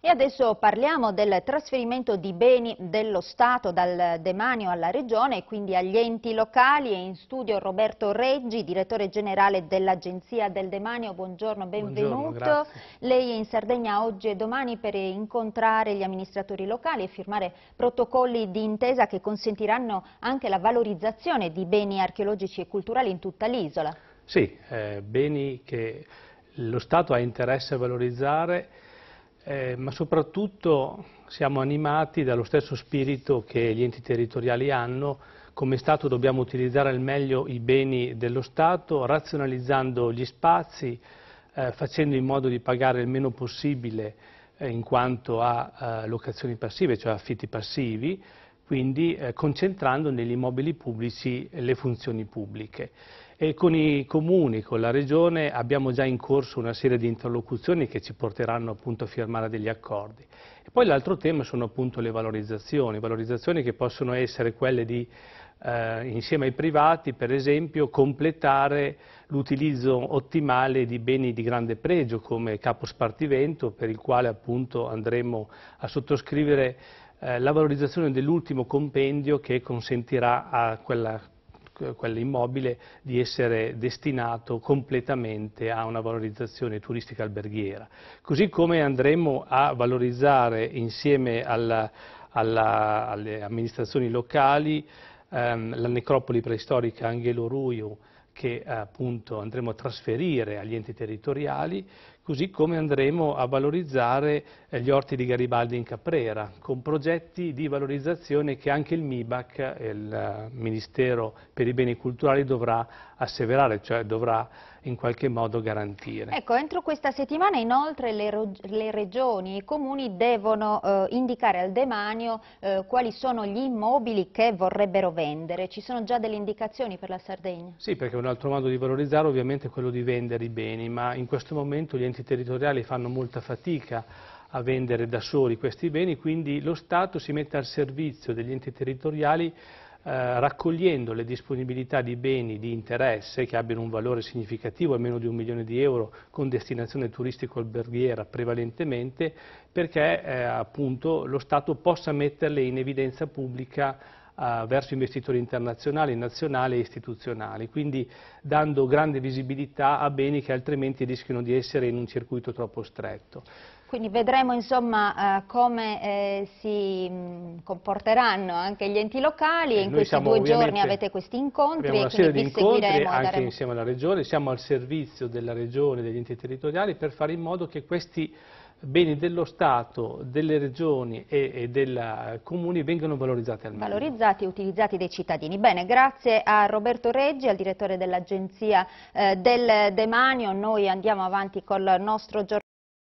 E adesso parliamo del trasferimento di beni dello Stato dal demanio alla Regione e quindi agli enti locali. È in studio Roberto Reggi, direttore generale dell'Agenzia del Demanio. Buongiorno, benvenuto. Buongiorno, Lei è in Sardegna oggi e domani per incontrare gli amministratori locali e firmare protocolli di intesa che consentiranno anche la valorizzazione di beni archeologici e culturali in tutta l'isola. Sì, eh, beni che lo Stato ha interesse a valorizzare eh, ma soprattutto siamo animati dallo stesso spirito che gli enti territoriali hanno, come Stato dobbiamo utilizzare al meglio i beni dello Stato, razionalizzando gli spazi, eh, facendo in modo di pagare il meno possibile eh, in quanto a eh, locazioni passive, cioè affitti passivi, quindi eh, concentrando negli immobili pubblici le funzioni pubbliche. E con i comuni, con la regione abbiamo già in corso una serie di interlocuzioni che ci porteranno appunto a firmare degli accordi. E poi l'altro tema sono appunto le valorizzazioni, valorizzazioni che possono essere quelle di eh, insieme ai privati per esempio completare l'utilizzo ottimale di beni di grande pregio come capo spartivento per il quale appunto andremo a sottoscrivere eh, la valorizzazione dell'ultimo compendio che consentirà a quella quell'immobile di essere destinato completamente a una valorizzazione turistica alberghiera. Così come andremo a valorizzare insieme alla, alla, alle amministrazioni locali ehm, la necropoli preistorica Angelo Ruio, che appunto andremo a trasferire agli enti territoriali, così come andremo a valorizzare eh, gli orti di Garibaldi in Caprera, con progetti di valorizzazione che anche il MIBAC, eh, il eh, Ministero per i Beni Culturali, dovrà asseverare, cioè dovrà in qualche modo garantire. Ecco, entro questa settimana inoltre le, le regioni e i comuni devono eh, indicare al demanio eh, quali sono gli immobili che vorrebbero vendere. Ci sono già delle indicazioni per la Sardegna? Sì, perché una altro modo di valorizzare ovviamente è quello di vendere i beni, ma in questo momento gli enti territoriali fanno molta fatica a vendere da soli questi beni, quindi lo Stato si mette al servizio degli enti territoriali eh, raccogliendo le disponibilità di beni di interesse che abbiano un valore significativo, almeno di un milione di euro, con destinazione turistico-alberghiera prevalentemente, perché eh, appunto, lo Stato possa metterle in evidenza pubblica verso investitori internazionali, nazionali e istituzionali, quindi dando grande visibilità a beni che altrimenti rischiano di essere in un circuito troppo stretto. Quindi vedremo insomma, eh, come eh, si mm, comporteranno anche gli enti locali, eh, in questi due giorni avete questi incontri Abbiamo una serie di incontri, Anche daremo... insieme alla Regione, siamo al servizio della Regione e degli enti territoriali per fare in modo che questi beni dello Stato, delle regioni e, e dei eh, comuni vengano valorizzati al meglio. Valorizzati e utilizzati dai cittadini. Bene, grazie a Roberto Reggi, al direttore dell'Agenzia eh, del Demanio. Noi andiamo avanti col nostro giornale.